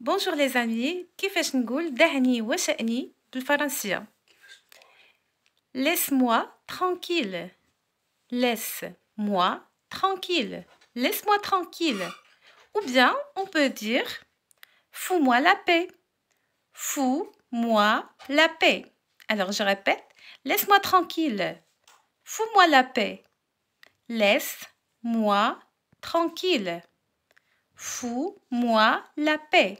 Bonjour les amis, كيفاش نقول دعني du Farancien. Laisse-moi tranquille. Laisse-moi tranquille. Laisse-moi tranquille. Ou bien on peut dire Fous-moi la paix. Fous-moi la paix. Alors je répète Laisse-moi tranquille. Fous-moi la paix. Laisse-moi tranquille. Fous-moi la paix.